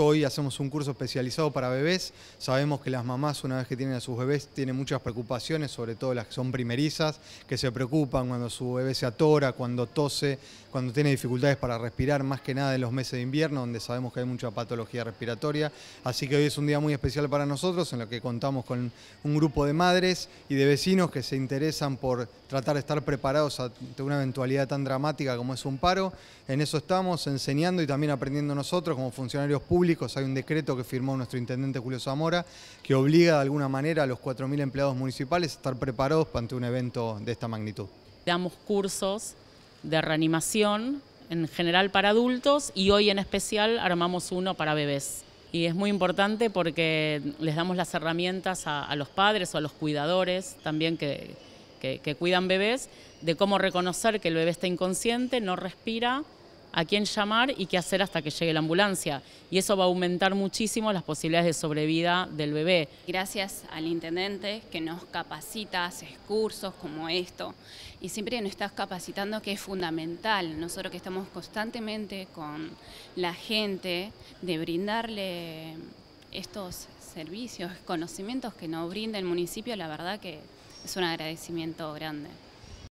Hoy hacemos un curso especializado para bebés. Sabemos que las mamás, una vez que tienen a sus bebés, tienen muchas preocupaciones, sobre todo las que son primerizas, que se preocupan cuando su bebé se atora, cuando tose, cuando tiene dificultades para respirar, más que nada en los meses de invierno, donde sabemos que hay mucha patología respiratoria. Así que hoy es un día muy especial para nosotros, en lo que contamos con un grupo de madres y de vecinos que se interesan por tratar de estar preparados ante una eventualidad tan dramática como es un paro. En eso estamos, enseñando y también aprendiendo nosotros como funcionarios públicos hay un decreto que firmó nuestro intendente Julio Zamora que obliga de alguna manera a los 4.000 empleados municipales a estar preparados ante un evento de esta magnitud. Damos cursos de reanimación en general para adultos y hoy en especial armamos uno para bebés. Y es muy importante porque les damos las herramientas a, los padres o a los cuidadores también que cuidan bebés de cómo reconocer que el bebé está inconsciente, no respira a quién llamar y qué hacer hasta que llegue la ambulancia. Y eso va a aumentar muchísimo las posibilidades de sobrevida del bebé. Gracias al intendente que nos capacita, hace cursos como esto y siempre nos estás capacitando que es fundamental. Nosotros que estamos constantemente con la gente de brindarle estos servicios, conocimientos que nos brinda el municipio, la verdad que es un agradecimiento grande.